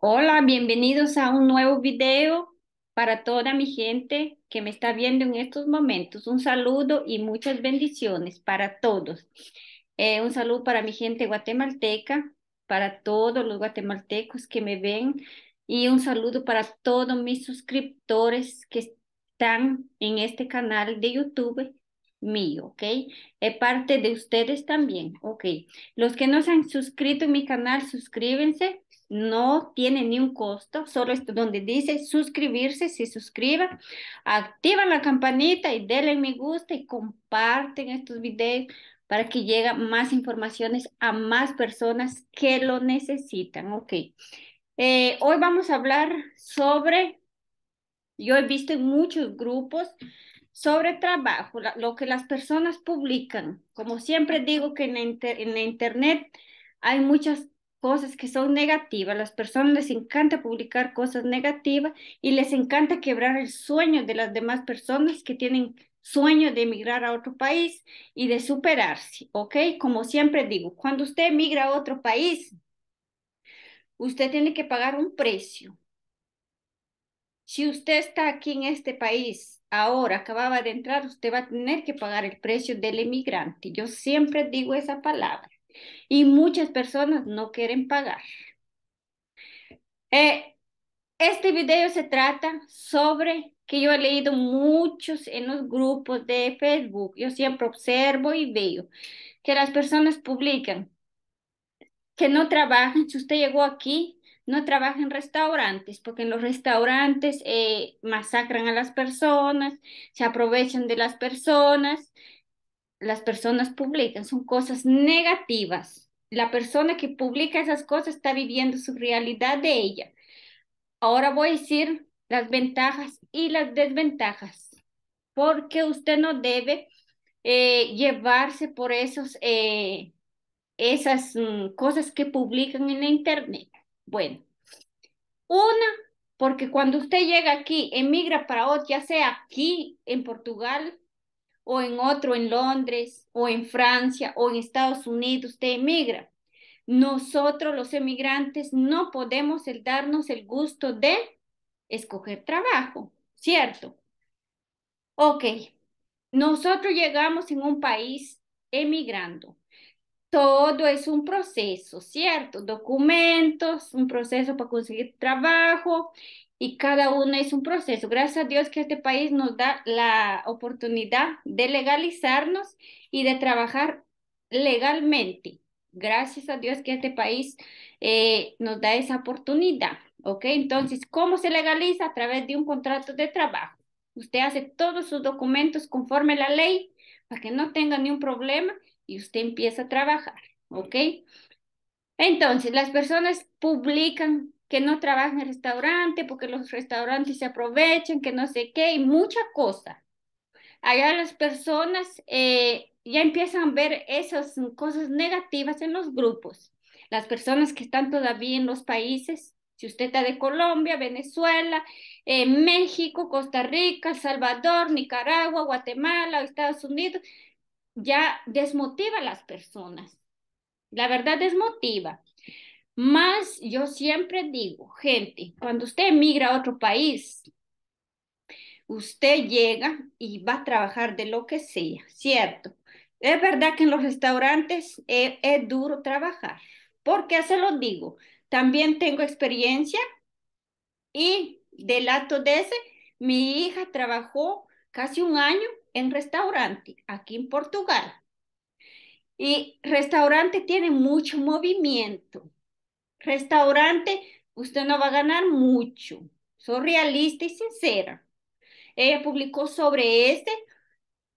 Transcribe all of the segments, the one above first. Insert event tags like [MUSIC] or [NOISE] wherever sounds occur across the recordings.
Hola, bienvenidos a un nuevo video para toda mi gente que me está viendo en estos momentos. Un saludo y muchas bendiciones para todos. Eh, un saludo para mi gente guatemalteca, para todos los guatemaltecos que me ven y un saludo para todos mis suscriptores que están en este canal de YouTube mío, ¿ok? Es parte de ustedes también, ¿ok? Los que no se han suscrito en mi canal, suscríbense. No tiene ni un costo, solo esto donde dice suscribirse, se suscriban, activan la campanita y denle me gusta y comparten estos videos para que llegue más informaciones a más personas que lo necesitan, ¿ok? Eh, hoy vamos a hablar sobre, yo he visto en muchos grupos, sobre trabajo, lo que las personas publican. Como siempre digo que en la, Internet hay muchas cosas que son negativas. Las personas les encanta publicar cosas negativas y les encanta quebrar el sueño de las demás personas que tienen sueño de emigrar a otro país y de superarse, ¿ok? Como siempre digo, cuando usted emigra a otro país, usted tiene que pagar un precio. Si usted está aquí en este país ahora acababa de entrar, usted va a tener que pagar el precio del emigrante. Yo siempre digo esa palabra y muchas personas no quieren pagar. Eh, este video se trata sobre que yo he leído muchos en los grupos de Facebook. Yo siempre observo y veo que las personas publican que no trabajan. Si usted llegó aquí, no trabaja en restaurantes, porque en los restaurantes eh, masacran a las personas, se aprovechan de las personas, las personas publican, son cosas negativas. La persona que publica esas cosas está viviendo su realidad de ella. Ahora voy a decir las ventajas y las desventajas, porque usted no debe eh, llevarse por esos, eh, esas mm, cosas que publican en la internet. Bueno, una, porque cuando usted llega aquí, emigra para otro, ya sea aquí en Portugal o en otro en Londres o en Francia o en Estados Unidos, usted emigra. Nosotros los emigrantes no podemos el darnos el gusto de escoger trabajo, ¿cierto? Ok, nosotros llegamos en un país emigrando todo es un proceso, ¿cierto? Documentos, un proceso para conseguir trabajo y cada uno es un proceso. Gracias a Dios que este país nos da la oportunidad de legalizarnos y de trabajar legalmente. Gracias a Dios que este país eh, nos da esa oportunidad, ¿ok? Entonces, ¿cómo se legaliza? A través de un contrato de trabajo. Usted hace todos sus documentos conforme a la ley para que no tenga ningún un problema y usted empieza a trabajar, ¿ok? Entonces, las personas publican que no trabajan en restaurante porque los restaurantes se aprovechan, que no sé qué, y mucha cosa. Allá las personas eh, ya empiezan a ver esas cosas negativas en los grupos. Las personas que están todavía en los países, si usted está de Colombia, Venezuela, eh, México, Costa Rica, El Salvador, Nicaragua, Guatemala, Estados Unidos, ya desmotiva a las personas. La verdad desmotiva. Más yo siempre digo, gente, cuando usted emigra a otro país, usted llega y va a trabajar de lo que sea, ¿cierto? Es verdad que en los restaurantes es, duro trabajar. porque qué se lo digo? También tengo experiencia y del acto de ese, mi hija trabajó casi un año en restaurante aquí en Portugal. Y restaurante tiene mucho movimiento. Restaurante, usted no va a ganar mucho. Soy realista y sincera. Ella publicó sobre este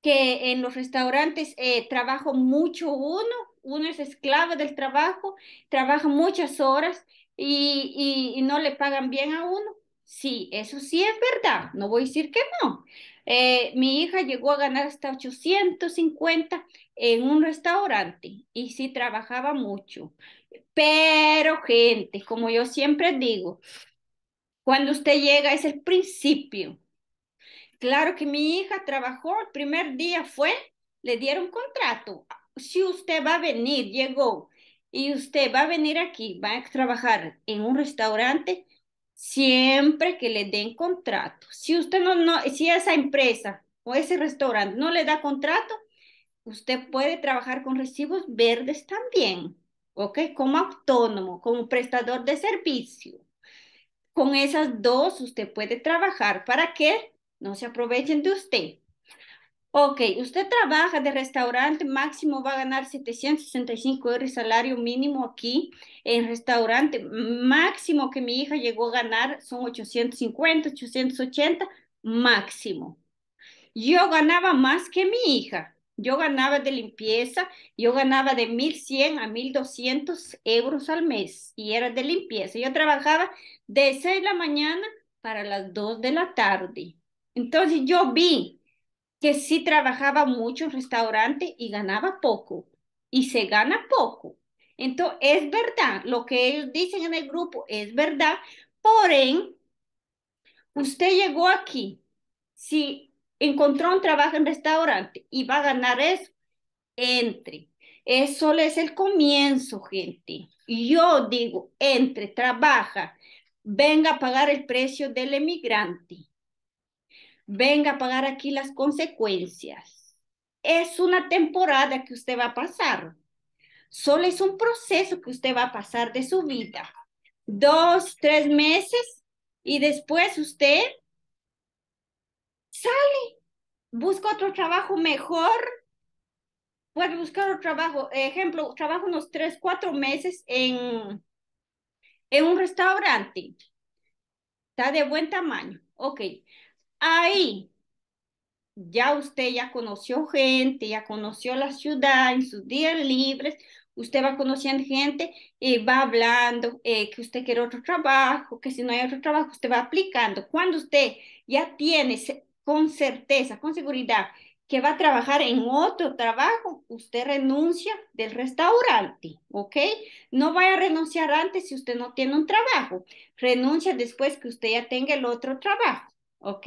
que en los restaurantes eh, trabaja mucho uno, uno es esclavo del trabajo, trabaja muchas horas y, y, y no le pagan bien a uno. Sí, eso sí es verdad, no voy a decir que no, eh, mi hija llegó a ganar hasta 850 en un restaurante y sí trabajaba mucho. Pero gente, como yo siempre digo, cuando usted llega es el principio. Claro que mi hija trabajó, el primer día fue, le dieron contrato. Si usted va a venir, llegó, y usted va a venir aquí, va a trabajar en un restaurante, siempre que le den contrato, si usted no, no, si esa empresa o ese restaurante no le da contrato, usted puede trabajar con recibos verdes también, ¿ok? Como autónomo, como prestador de servicio. Con esas dos usted puede trabajar para que no se aprovechen de usted. Ok, usted trabaja de restaurante, máximo va a ganar 765 euros salario mínimo aquí en restaurante. Máximo que mi hija llegó a ganar son 850, 880 máximo. Yo ganaba más que mi hija. Yo ganaba de limpieza, yo ganaba de 1.100 a 1.200 euros al mes y era de limpieza. Yo trabajaba de 6 de la mañana para las 2 de la tarde. Entonces yo vi que sí trabajaba mucho en restaurante y ganaba poco, y se gana poco. Entonces, es verdad, lo que ellos dicen en el grupo es verdad, porén, usted llegó aquí, si encontró un trabajo en restaurante y va a ganar eso, entre. Eso es el comienzo, gente. Yo digo, entre, trabaja, venga a pagar el precio del emigrante venga a pagar aquí las consecuencias. Es una temporada que usted va a pasar. Solo es un proceso que usted va a pasar de su vida. Dos, tres meses y después usted sale, busca otro trabajo mejor, puede buscar otro trabajo, ejemplo, trabajo unos tres, cuatro meses en, en un restaurante, está de buen tamaño, ok, Ahí ya usted ya conoció gente, ya conoció la ciudad en sus días libres, usted va conociendo gente y va hablando eh, que usted quiere otro trabajo, que si no hay otro trabajo, usted va aplicando. Cuando usted ya tiene con certeza, con seguridad, que va a trabajar en otro trabajo, usted renuncia del restaurante, ¿ok? No vaya a renunciar antes si usted no tiene un trabajo, renuncia después que usted ya tenga el otro trabajo. ¿Ok?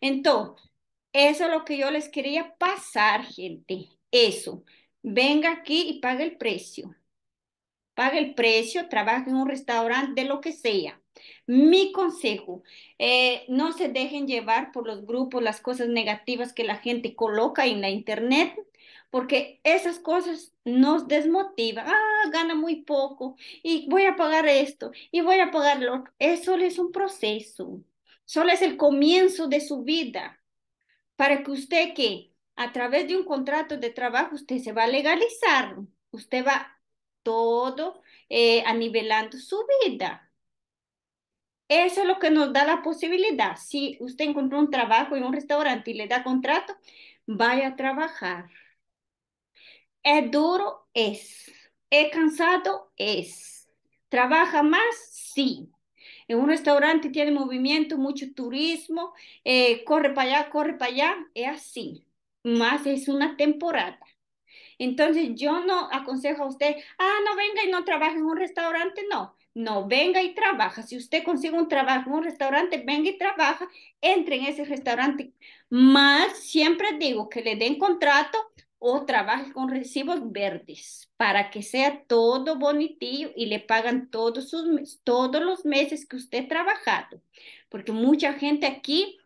Entonces, eso es lo que yo les quería pasar, gente. Eso. Venga aquí y pague el precio. Paga el precio, trabaja en un restaurante, de lo que sea. Mi consejo, eh, no se dejen llevar por los grupos las cosas negativas que la gente coloca en la internet, porque esas cosas nos desmotivan. Ah, gana muy poco y voy a pagar esto y voy a pagar lo otro. Eso es un proceso. Solo es el comienzo de su vida. Para que usted que a través de un contrato de trabajo usted se va a legalizar, usted va todo eh, a nivelando su vida. Eso es lo que nos da la posibilidad. Si usted encontró un trabajo en un restaurante y le da contrato, vaya a trabajar. Es duro, es. Es cansado, es. Trabaja más, sí un restaurante tiene movimiento, mucho turismo, eh, corre para allá, corre para allá, es así, más es una temporada. Entonces yo no aconsejo a usted, ah, no venga y no trabaje en un restaurante, no, no, venga y trabaja. Si usted consigue un trabajo en un restaurante, venga y trabaja, entre en ese restaurante. Más siempre digo que le den contrato o trabaje con recibos verdes para que sea todo bonitillo y le pagan todos, sus, todos los meses que usted ha trabajado. Porque mucha gente aquí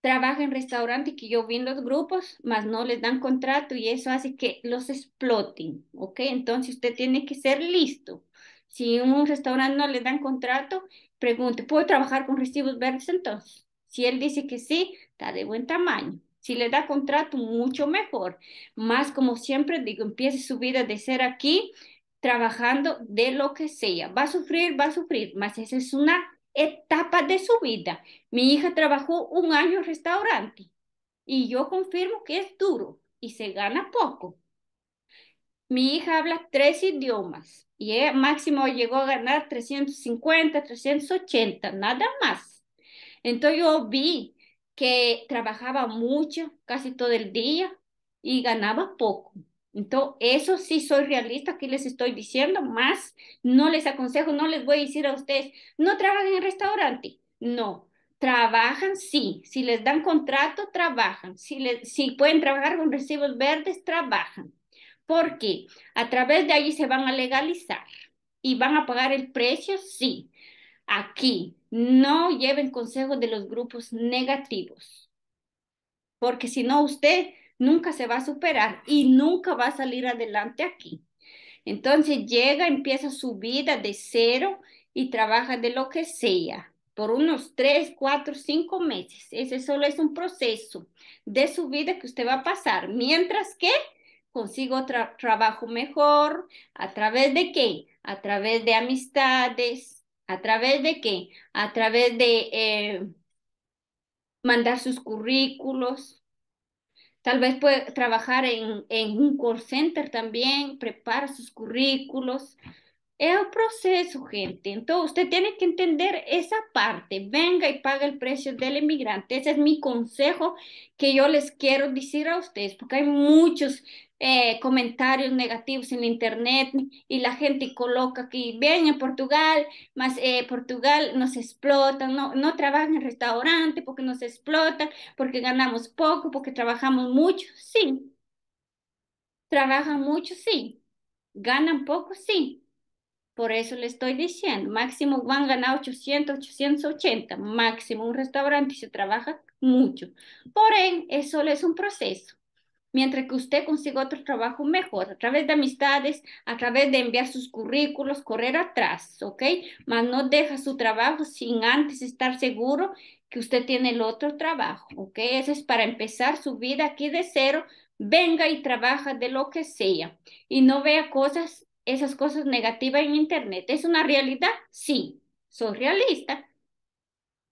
trabaja en restaurantes que yo vi en los grupos, más no les dan contrato y eso hace que los exploten, ¿ok? Entonces usted tiene que ser listo. Si en un restaurante no le dan contrato, pregunte, ¿puedo trabajar con recibos verdes entonces? Si él dice que sí, está de buen tamaño. Si le da contrato, mucho mejor. Más como siempre digo, empiece su vida de ser aquí, trabajando de lo que sea. Va a sufrir, va a sufrir, más esa es una etapa de su vida. Mi hija trabajó un año en restaurante y yo confirmo que es duro y se gana poco. Mi hija habla tres idiomas y el máximo llegó a ganar 350, 380, nada más. Entonces yo vi que trabajaba mucho, casi todo el día y ganaba poco. Entonces, eso sí soy realista, aquí les estoy diciendo, más no les aconsejo, no les voy a decir a ustedes, no trabajen en restaurante, no. Trabajan, sí, si les dan contrato, trabajan, si, si pueden trabajar con recibos verdes, trabajan, porque a través de allí se van a legalizar y van a pagar el precio, sí, aquí, no lleven consejo de los grupos negativos, porque si no usted nunca se va a superar y nunca va a salir adelante aquí. Entonces llega, empieza su vida de cero y trabaja de lo que sea por unos tres, cuatro, cinco meses. Ese solo es un proceso de su vida que usted va a pasar, mientras que consigo otro trabajo mejor, a través de qué? A través de amistades, ¿A través de qué? A través de eh, mandar sus currículos. Tal vez puede trabajar en, en un call center también, prepara sus currículos. Es un proceso, gente. Entonces, usted tiene que entender esa parte. Venga y paga el precio del emigrante Ese es mi consejo que yo les quiero decir a ustedes, porque hay muchos eh, comentarios negativos en internet y la gente coloca que ven a Portugal, más eh, Portugal nos explota, no, no trabajan en restaurante porque nos explota porque ganamos poco, porque trabajamos mucho, sí. Trabajan mucho, sí. Ganan poco, sí. Por eso le estoy diciendo, máximo van a ganar 800, 880, máximo un restaurante y se trabaja mucho. Por eso es un proceso mientras que usted consiga otro trabajo mejor, a través de amistades, a través de enviar sus currículos, correr atrás, ¿ok? Mas no deja su trabajo sin antes estar seguro que usted tiene el otro trabajo, ¿ok? Eso es para empezar su vida aquí de cero, venga y trabaja de lo que sea y no vea cosas, esas cosas negativas en internet. ¿Es una realidad? Sí, soy realista.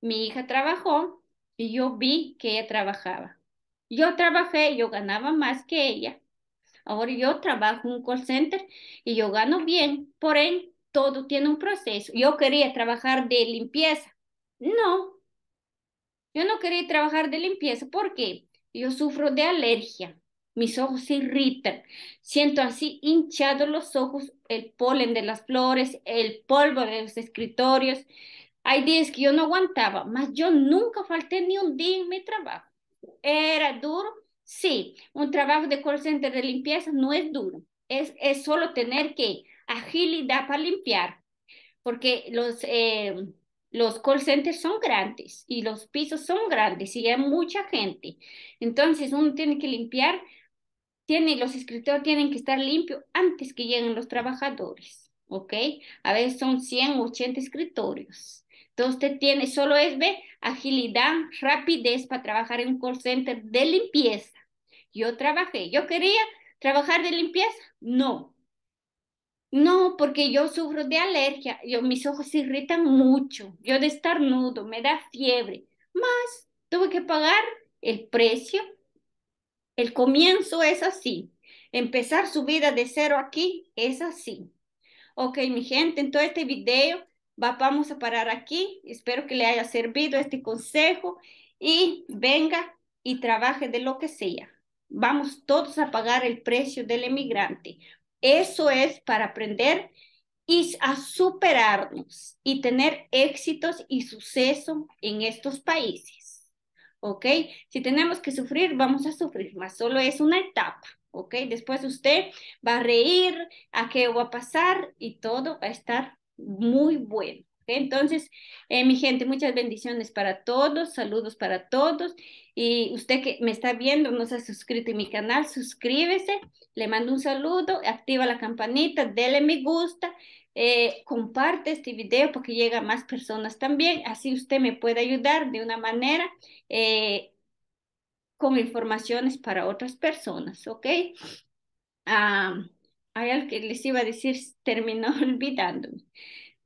Mi hija trabajó y yo vi que ella trabajaba yo trabajé, yo ganaba más que ella. Ahora yo trabajo en un call center y yo gano bien, por él, todo tiene un proceso. Yo quería trabajar de limpieza. No, yo no quería trabajar de limpieza porque yo sufro de alergia. Mis ojos se irritan. Siento así hinchados los ojos, el polen de las flores, el polvo de los escritorios. Hay días que yo no aguantaba, mas yo nunca falté ni un día en mi trabajo. ¿Era duro? Sí, un trabajo de call center de limpieza no es duro, es, es solo tener que agilidad para limpiar, porque los, eh, los call centers son grandes y los pisos son grandes y hay mucha gente. Entonces uno tiene que limpiar, tiene, los escritorios tienen que estar limpios antes que lleguen los trabajadores, ¿ok? A veces son 180 escritorios. Entonces usted tiene, solo es de agilidad, rapidez para trabajar en un call center de limpieza. Yo trabajé, yo quería trabajar de limpieza, no. No, porque yo sufro de alergia, yo, mis ojos se irritan mucho, yo de estar nudo, me da fiebre. Más, tuve que pagar el precio. El comienzo es así. Empezar su vida de cero aquí es así. Ok, mi gente, en todo este video vamos a parar aquí. Espero que le haya servido este consejo y venga y trabaje de lo que sea. Vamos todos a pagar el precio del emigrante. Eso es para aprender y a superarnos y tener éxitos y suceso en estos países. ¿Ok? Si tenemos que sufrir, vamos a sufrir, más solo es una etapa. ¿Ok? Después usted va a reír, a qué va a pasar y todo va a estar muy bueno. Entonces, eh, mi gente, muchas bendiciones para todos, saludos para todos. Y usted que me está viendo, no se ha suscrito a mi canal, suscríbese, le mando un saludo, activa la campanita, dele me gusta, eh, comparte este video porque llega a más personas también. Así usted me puede ayudar de una manera eh, con informaciones para otras personas, ¿ok? Ah, hay algo que les iba a decir, terminó [LAUGHS] olvidándome.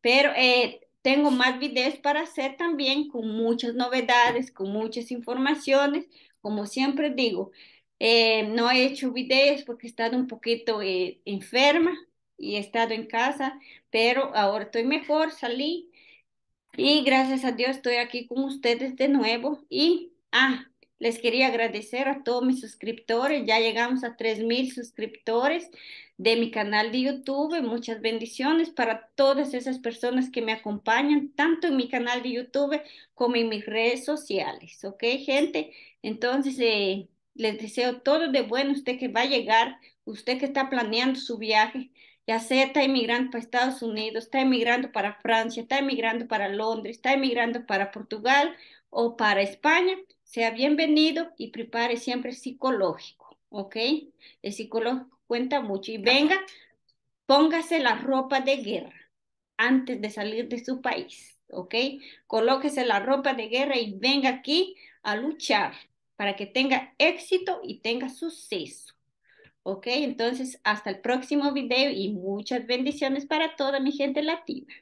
Pero eh, tengo más videos para hacer también con muchas novedades, con muchas informaciones. Como siempre digo, eh, no he hecho videos porque he estado un poquito eh, enferma y he estado en casa, pero ahora estoy mejor, salí y gracias a Dios estoy aquí con ustedes de nuevo. Y, ah, les quería agradecer a todos mis suscriptores, ya llegamos a mil suscriptores de mi canal de YouTube. Muchas bendiciones para todas esas personas que me acompañan, tanto en mi canal de YouTube como en mis redes sociales. ¿Ok, gente? Entonces, eh, les deseo todo de bueno. Usted que va a llegar, usted que está planeando su viaje, ya sea está emigrando para Estados Unidos, está emigrando para Francia, está emigrando para Londres, está emigrando para Portugal o para España, sea bienvenido y prepare siempre psicológico, ¿ok? El psicológico cuenta mucho. Y ah. venga, póngase la ropa de guerra antes de salir de su país, ¿ok? Colóquese la ropa de guerra y venga aquí a luchar para que tenga éxito y tenga suceso. ¿Ok? Entonces, hasta el próximo video y muchas bendiciones para toda mi gente latina.